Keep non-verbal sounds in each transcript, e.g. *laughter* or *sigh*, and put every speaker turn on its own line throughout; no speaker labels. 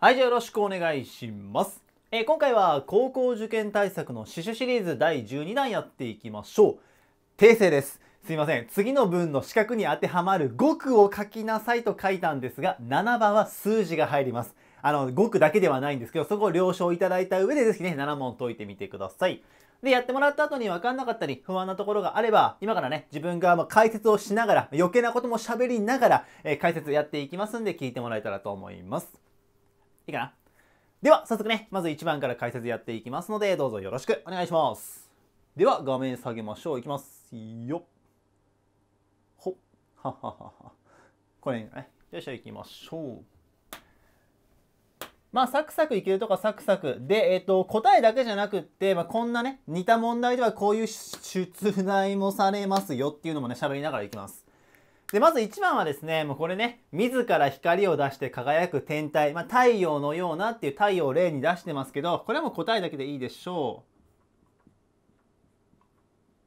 はい、じゃあよろしくお願いします。えー、今回は高校受験対策の刺繍シリーズ第12弾やっていきましょう。訂正です。すいません。次の文の四角に当てはまる5句を書きなさいと書いたんですが、7番は数字が入ります。あの、5句だけではないんですけど、そこを了承いただいた上でですね、7問解いてみてください。で、やってもらった後に分かんなかったり、不安なところがあれば、今からね、自分が解説をしながら、余計なことも喋りながら、えー、解説やっていきますんで、聞いてもらえたらと思います。いいかなでは、早速ね、まず1番から解説やっていきますので、どうぞよろしくお願いします。では、画面下げましょう。いきます。よっ。ほっ。はははは。これね。よいしょ、いきましょう。まあ、サクサクいけるとかサクサク。で、えっ、ー、と、答えだけじゃなくって、まあ、こんなね、似た問題ではこういう出題もされますよっていうのもね、喋りながらいきます。で、まず1番はですね、もうこれね、自ら光を出して輝く天体、まあ、太陽のようなっていう太陽を例に出してますけど、これはもう答えだけでいいでしょう。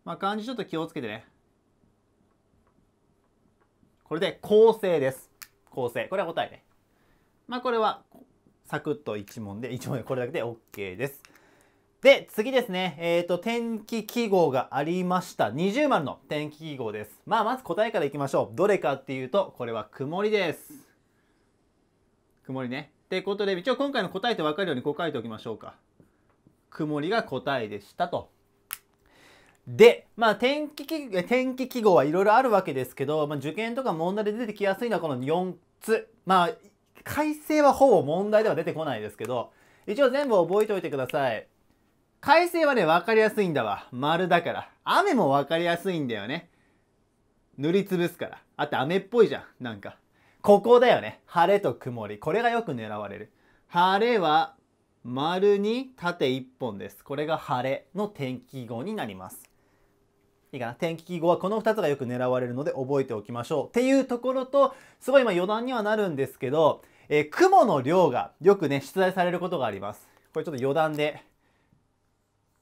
まあ、漢字ちょっと気をつけてね。これで構成です。構成。これは答えね。まあ、これはサクッと1問で、1問でこれだけで OK です。で、次ですね。えっ、ー、と、天気記号がありました。20番の天気記号です。まあ、まず答えからいきましょう。どれかっていうと、これは曇りです。曇りね。ってことで、一応今回の答えって分かるようにこう書いておきましょうか。曇りが答えでしたと。で、まあ天気天気記号はいろいろあるわけですけど、まあ、受験とか問題で出てきやすいのはこの4つ。まあ、改正はほぼ問題では出てこないですけど、一応全部覚えておいてください。快晴はね、わかりやすいんだわ。丸だから。雨もわかりやすいんだよね。塗りつぶすから。あて雨っぽいじゃん。なんか。ここだよね。晴れと曇り。これがよく狙われる。晴れは丸に縦1本です。これが晴れの天気記号になります。いいかな天気記号はこの2つがよく狙われるので覚えておきましょう。っていうところと、すごい今余談にはなるんですけど、えー、雲の量がよくね、出題されることがあります。これちょっと余談で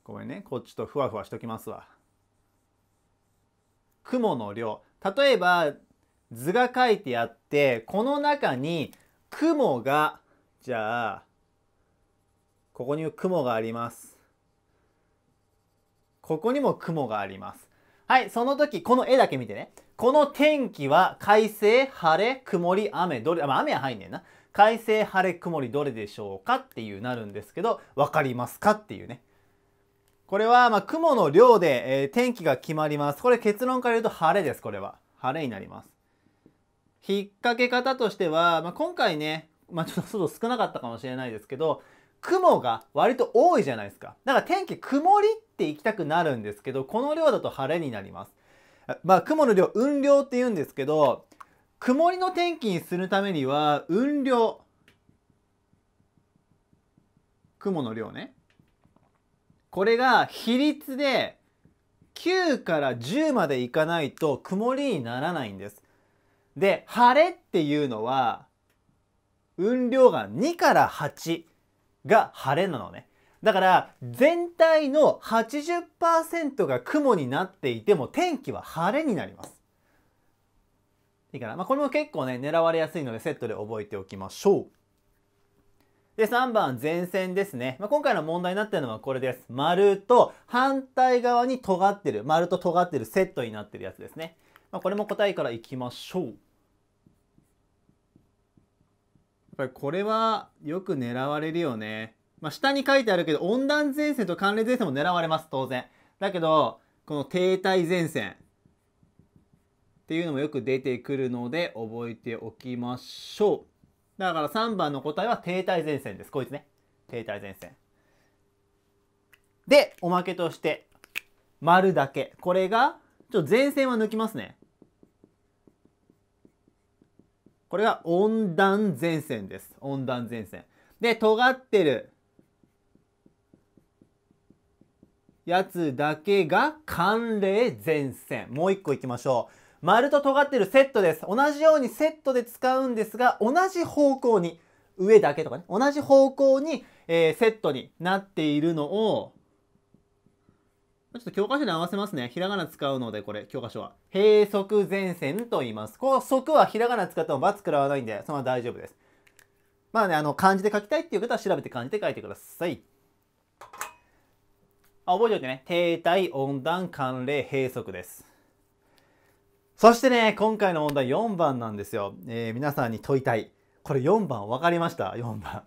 ごめんねこっちとふわふわしときますわ雲の量例えば図が書いてあってこの中に雲がじゃあここに雲がありますここにも雲がありますはいその時この絵だけ見てねこの天気は快晴晴れ曇り雨どれあ雨は入んねんな快晴晴れ曇りどれでしょうかっていうなるんですけど分かりますかっていうねこれは、ま雲の量で、えー、天気が決まります。これ結論から言うと晴れです、これは。晴れになります。引っ掛け方としては、まあ、今回ね、まあ、ちょっと少なかったかもしれないですけど、雲が割と多いじゃないですか。だから天気曇りって行きたくなるんですけど、この量だと晴れになります。まあ、雲の量、雲量って言うんですけど、曇りの天気にするためには、雲量。雲の量ね。これが比率で9から10までいかないと曇りにならないんです。で、晴れっていうのは、運量が2から8が晴れなのね。だから、全体の80%が雲になっていても、天気は晴れになります。いいかな。まあ、これも結構ね、狙われやすいので、セットで覚えておきましょう。で、3番、前線ですね。まあ、今回の問題になってるのはこれです。丸と反対側に尖ってる、丸と尖ってるセットになってるやつですね。まあ、これも答えからいきましょう。やっぱりこれはよく狙われるよね。まあ、下に書いてあるけど、温暖前線と寒冷前線も狙われます、当然。だけど、この停滞前線っていうのもよく出てくるので、覚えておきましょう。だから3番の答えは停滞前線です。こいつね。停滞前線。で、おまけとして、丸だけ。これが、ちょっと前線は抜きますね。これが温暖前線です。温暖前線。で、尖ってるやつだけが寒冷前線。もう一個いきましょう。丸と尖ってるセットです。同じようにセットで使うんですが、同じ方向に、上だけとかね、同じ方向に、えー、セットになっているのを、ちょっと教科書に合わせますね。ひらがな使うので、これ、教科書は。閉塞前線と言います。この側はひらがな使っても×食らわないんで、そのまま大丈夫です。まあね、あの、漢字で書きたいっていう方は調べて漢字で書いてください。あ覚えておいてね。停滞、温暖、寒冷、閉塞です。そしてね、今回の問題4番なんですよ。えー、皆さんに問いたい。これ4番分かりました ?4 番。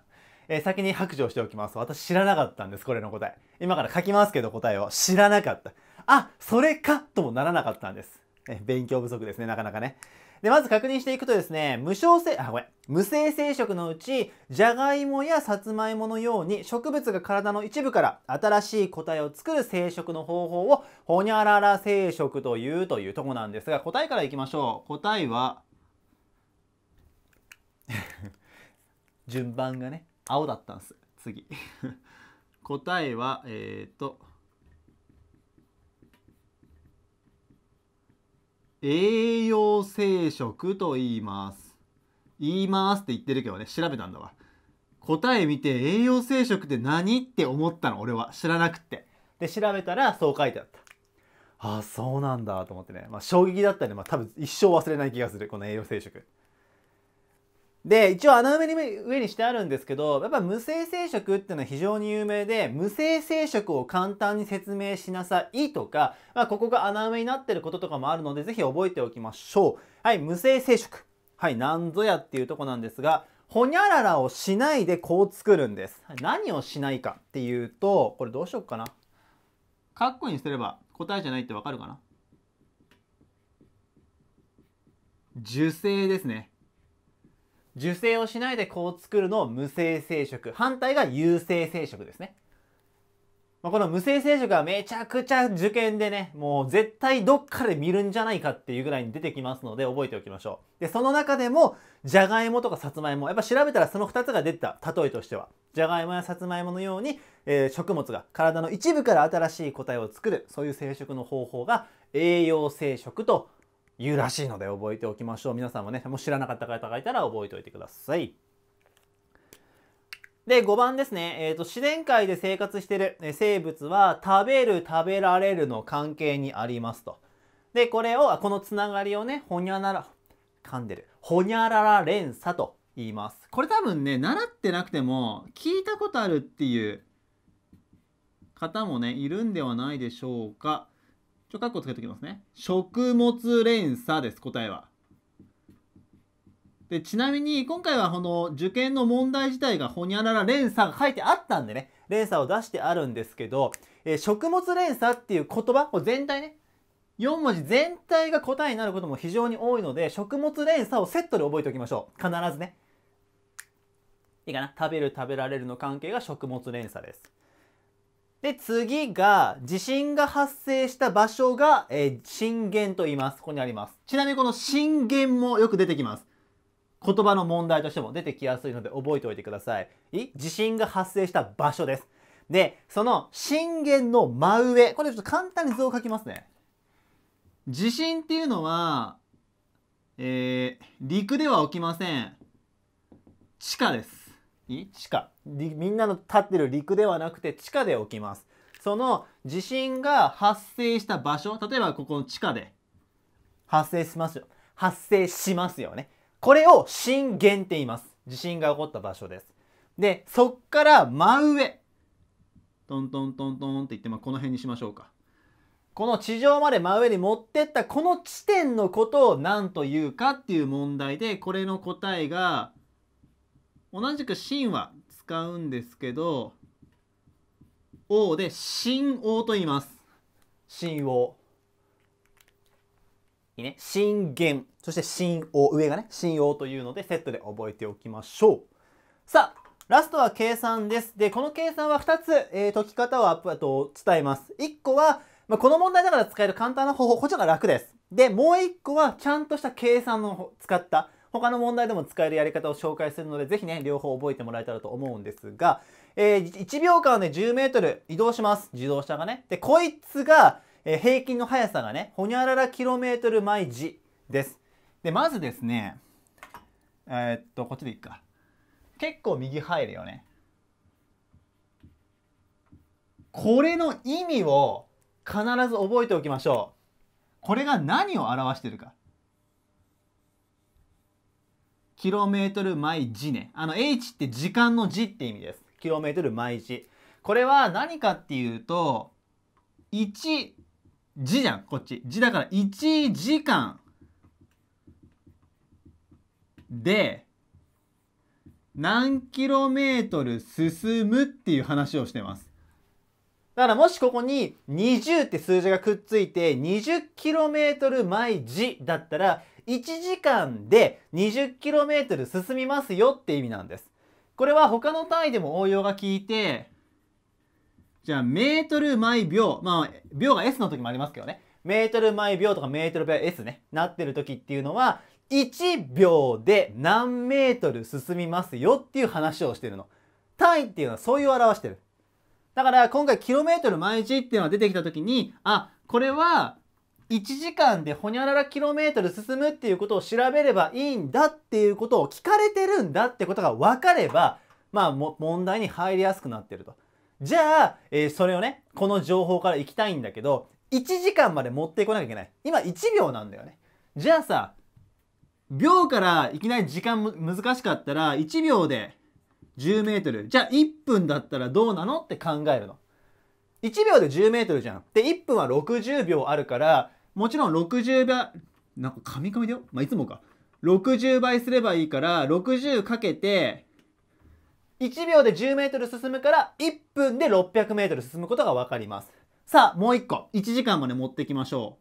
えー、先に白状しておきます。私知らなかったんです、これの答え。今から書きますけど答えを知らなかった。あ、それかともならなかったんです。えー、勉強不足ですね、なかなかね。で、まず確認していくとですね、無償性、あ、ごめん。無性生殖のうち、じゃがいもやさつまいものように植物が体の一部から新しい個体を作る生殖の方法を、ほにゃらら生殖というというとこなんですが、答えからいきましょう。答えは *laughs* 順番がね、青だったんです。次。*laughs* 答えは、えっ、ー、と、栄養生食と言います。言いますって言ってるけどね、調べたんだわ。答え見て栄養生食って何って思ったの、俺は。知らなくって。で、調べたらそう書いてあった。ああ、そうなんだと思ってね。まあ、衝撃だったね。まあ、多分一生忘れない気がする、この栄養生食。で、一応穴埋めに上にしてあるんですけど、やっぱ無性生殖っていうのは非常に有名で、無性生殖を簡単に説明しなさいとか、まあ、ここが穴埋めになってることとかもあるので、ぜひ覚えておきましょう。はい、無性生殖。はい、なんぞやっていうとこなんですが、ほにゃららをしないでこう作るんです。何をしないかっていうと、これどうしよっかな。カッコにすれば答えじゃないってわかるかな受精ですね。受精をしないで子を作るのを無性生殖。反対が有性生殖ですね。まあ、この無性生殖はめちゃくちゃ受験でね、もう絶対どっかで見るんじゃないかっていうぐらいに出てきますので覚えておきましょう。で、その中でも、じゃがいもとかさつまいも、やっぱ調べたらその2つが出た、例えとしては。じゃがいもやさつまいものように、えー、食物が体の一部から新しい個体を作る、そういう生殖の方法が栄養生殖と言うらしいので覚えておきましょう。皆さんもね、もう知らなかった方がいたら覚えておいてください。で、5番ですね。えー、と、自然界で生活してる生物は、食べる、食べられるの関係にありますと。で、これを、このつながりをね、ほにゃなら、噛んでる。ほにゃらら連鎖と言います。これ多分ね、習ってなくても、聞いたことあるっていう方もね、いるんではないでしょうか。ちょ、カッコつけておきますね。食物連鎖です、答えは。で、ちなみに、今回はこの受験の問題自体がほにゃらら連鎖が書いてあったんでね、連鎖を出してあるんですけど、えー、食物連鎖っていう言葉、全体ね、4文字全体が答えになることも非常に多いので、食物連鎖をセットで覚えておきましょう。必ずね。いいかな食べる食べられるの関係が食物連鎖です。で、次が、地震が発生した場所が、えー、震源と言います。ここにあります。ちなみにこの震源もよく出てきます。言葉の問題としても出てきやすいので覚えておいてください。い地震が発生した場所です。で、その震源の真上。これちょっと簡単に図を書きますね。地震っていうのは、えー、陸では起きません。地下です。に地下みんなの立ってる陸ではなくて地下で起きますその地震が発生した場所例えばここの地下で発生しますよ発生しますよねこれを震源って言います地震が起こった場所ですでそっから真上トントントントンって言って、この辺にしましょうかこの地上まで真上に持ってったこの地点のことを何というかっていう問題でこれの答えが同じく秦は使うんですけど王で秦王と言います秦王いいね秦元そして秦王上がね秦王というのでセットで覚えておきましょうさあラストは計算です。で、この計算は2つ、えー、解き方をアップと伝えます。1個は、まあ、この問題だから使える簡単な方法、こっちの方が楽です。で、もう1個は、ちゃんとした計算の使った、他の問題でも使えるやり方を紹介するので、ぜひね、両方覚えてもらえたらと思うんですが、えー、1秒間で、10メートル移動します。自動車がね。で、こいつが、えー、平均の速さがね、ほにゃららキロメートル毎時です。で、まずですね、えー、っと、こっちでいいか。結構右入るよね。これの意味を必ず覚えておきましょう。これが何を表してるか。キロメートル毎時ね。あの h って時間の時って意味です。キロメートル毎時。これは何かっていうと、1時じゃん、こっち。時だから1時間で何キロメートル進むっていう話をしてます。だからもしここに20って数字がくっついて2 0トル毎時だったら1時間で 20km 進みますよって意味なんです。これは他の単位でも応用が効いて、じゃあ、メートル毎秒。まあ、秒が S の時もありますけどね。メートル毎秒とかメートル秒 S ね、なってる時っていうのは、1秒で何メートル進みますよっていう話をしてるの。単位っていうのはそういう表してる。だから今回キロメートル毎日っていうのが出てきた時に、あ、これは1時間でほにゃららキロメートル進むっていうことを調べればいいんだっていうことを聞かれてるんだってことが分かれば、まあ、問題に入りやすくなってると。じゃあ、えー、それをね、この情報から行きたいんだけど、1時間まで持ってこなきゃいけない。今1秒なんだよね。じゃあさ、秒からいきなり時間難しかったら、1秒で10メートル。じゃあ1分だったらどうなのって考えるの。1秒で10メートルじゃん。で、1分は60秒あるから、もちろん60倍、なんかカみカみだよ。まあ、いつもか。60倍すればいいから、60かけて、1秒で10メートル進むから、1分で600メートル進むことがわかります。さあ、もう一個。1時間まで持ってきましょ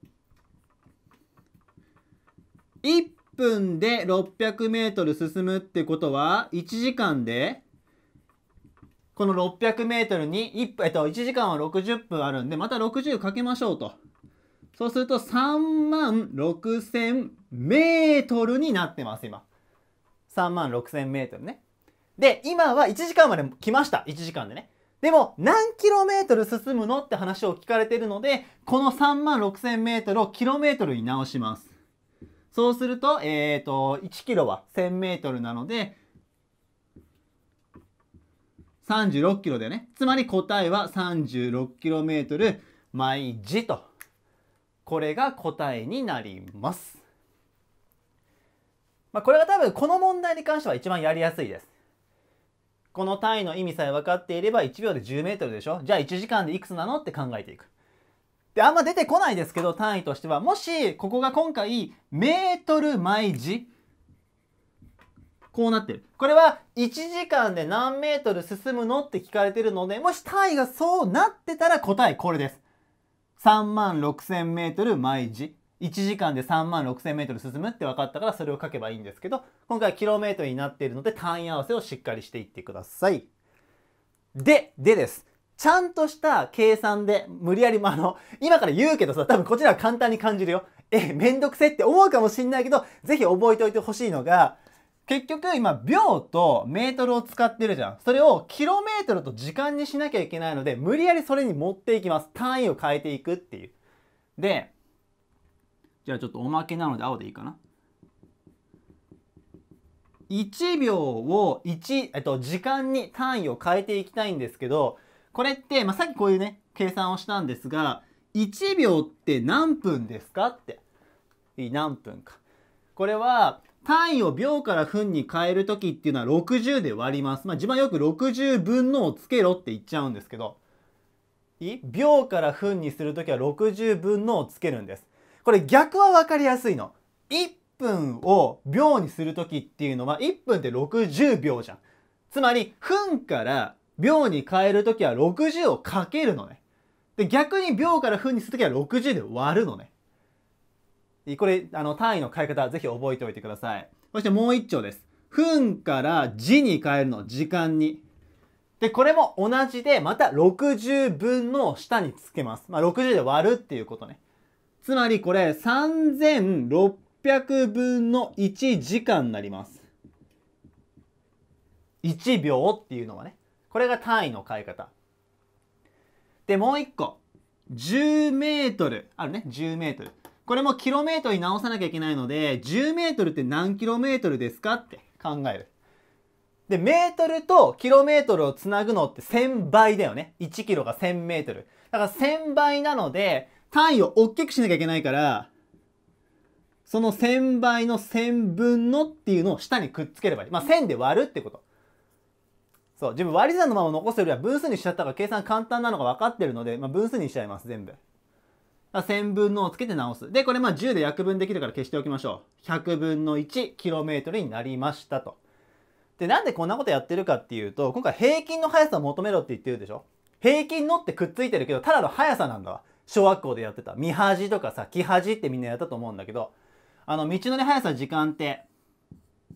う。1分で600メートル進むってことは、1時間で、この600メートルに1分、えっと、1時間は60分あるんで、また60かけましょうと。そうすると3万6000メートルになってます、今。3万6000メートルね。で、今は1時間まで来ました。1時間でね。でも、何キロメートル進むのって話を聞かれてるので、この3万6000メートルをキロメートルに直します。そうすると、えっ、ー、と、1キロは1000メートルなので、36キロだよね。つまり答えは 36km 毎時とこれが答えになります。まあ、これが多分この問題に関しては一番やりやすいです。この単位の意味さえ分かっていれば1秒で10メートルでしょじゃあ1時間でいくつなのって考えていく。で、あんま出てこないですけど、単位としては。もし、ここが今回、メートル毎時。こうなってる。これは、1時間で何メートル進むのって聞かれてるので、もし単位がそうなってたら答えこれです。3万6 0 0 0ル毎時1時間で3万6 0 0 0ル進むって分かったからそれを書けばいいんですけど今回はキロメートルになっているので単位合わせをしっかりしていってください。で、でです。ちゃんとした計算で、無理やり、まあ、の、今から言うけどさ、多分こちらは簡単に感じるよ。え、めんどくせって思うかもしんないけど、ぜひ覚えておいてほしいのが、結局今秒とメートルを使ってるじゃん。それをキロメートルと時間にしなきゃいけないので、無理やりそれに持っていきます。単位を変えていくっていう。で、じゃあちょっとおまけなので青でいいかな。1秒を1、えっと、時間に単位を変えていきたいんですけど、これって、まあ、さっきこういうね、計算をしたんですが、1秒って何分ですかって。何分か。これは、単位を秒から分に変える時っていうのは60で割ります。まあ、自分はよく60分のをつけろって言っちゃうんですけど、いい秒から分にするときは60分のをつけるんです。これ逆は分かりやすいの。1分を秒にするときっていうのは1分って60秒じゃん。つまり、分から秒に変える時は60をかけるのね。で、逆に秒から分にするときは60で割るのね。これあの単位の変え方ぜひ覚えておいてくださいそしてもう一丁です分から時に変えるの時間にでこれも同じでまた60分の下につけます、まあ、60で割るっていうことねつまりこれ3600分の1時間になります1秒っていうのはねこれが単位の変え方でもう一個10メートルあるね10メートルこれもキロメートルに直さなきゃいけないので、10メートルって何キロメートルですかって考える。で、メートルとキロメートルをつなぐのって1000倍だよね。1キロが1000メートル。だから1000倍なので、単位を大きくしなきゃいけないから、その1000倍の1000分のっていうのを下にくっつければいい。まあ、1000で割るってこと。そう。自分割り算のまま残すよりは分数にしちゃったから計算簡単なのが分かってるので、まあ、分数にしちゃいます、全部。1000分のをつけて直す。で、これまあ10で約分できるから消しておきましょう。100分の 1km になりましたと。で、なんでこんなことやってるかっていうと、今回平均の速さを求めろって言ってるでしょ平均のってくっついてるけど、ただの速さなんだわ。小学校でやってた。見恥とかさ、木恥ってみんなやったと思うんだけど、あの、道のり速さ時間って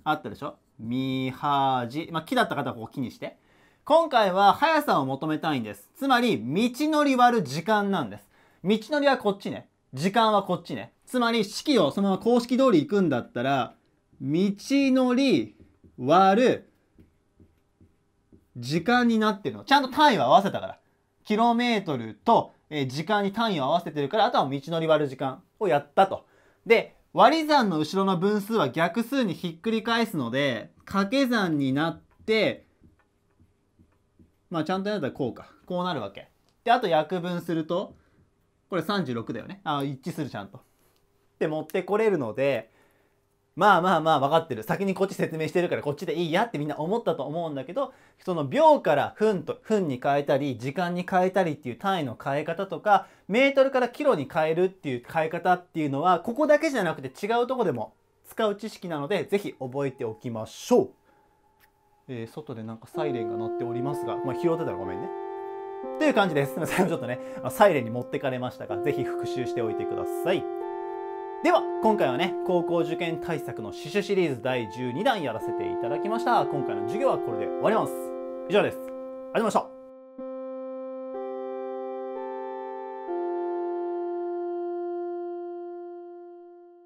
あったでしょ見恥。まあ、木だった方はここ木にして。今回は速さを求めたいんです。つまり、道のり割る時間なんです。道のりはこっちね。時間はこっちね。つまり式をそのまま公式通り行くんだったら、道のり割る時間になってるの。ちゃんと単位は合わせたから。キロメートルと時間に単位を合わせてるから、あとは道のり割る時間をやったと。で、割り算の後ろの分数は逆数にひっくり返すので、掛け算になって、まあちゃんとやったらこうか。こうなるわけ。で、あと約分すると、これ36だよね。あ一致するちゃんと。って持ってこれるので、まあまあまあ分かってる。先にこっち説明してるからこっちでいいやってみんな思ったと思うんだけど、その秒から分と分に変えたり、時間に変えたりっていう単位の変え方とか、メートルからキロに変えるっていう変え方っていうのは、ここだけじゃなくて違うとこでも使う知識なので、ぜひ覚えておきましょう。えー、外でなんかサイレンが鳴っておりますが、まあ、拾ってたらごめんね。という感じです。すみません。*laughs* ちょっとね、サイレンに持ってかれましたが、ぜひ復習しておいてください。では、今回はね、高校受験対策の死守シリーズ第12弾やらせていただきました。今回の授業はこれで終わります。以上です。ありがとうございました。